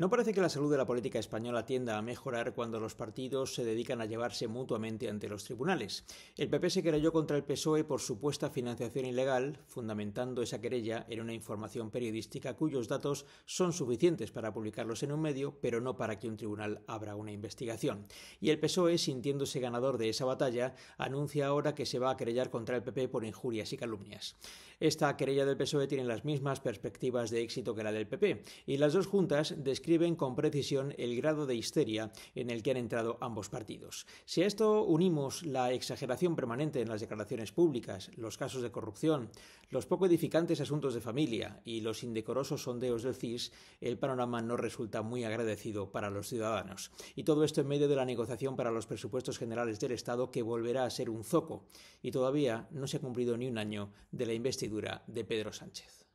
No parece que la salud de la política española tienda a mejorar cuando los partidos se dedican a llevarse mutuamente ante los tribunales. El PP se querelló contra el PSOE por supuesta financiación ilegal, fundamentando esa querella en una información periodística cuyos datos son suficientes para publicarlos en un medio, pero no para que un tribunal abra una investigación. Y el PSOE, sintiéndose ganador de esa batalla, anuncia ahora que se va a querellar contra el PP por injurias y calumnias. Esta querella del PSOE tiene las mismas perspectivas de éxito que la del PP, y las dos juntas describen describen con precisión el grado de histeria en el que han entrado ambos partidos. Si a esto unimos la exageración permanente en las declaraciones públicas, los casos de corrupción, los poco edificantes asuntos de familia y los indecorosos sondeos del CIS, el panorama no resulta muy agradecido para los ciudadanos. Y todo esto en medio de la negociación para los presupuestos generales del Estado que volverá a ser un zoco. Y todavía no se ha cumplido ni un año de la investidura de Pedro Sánchez.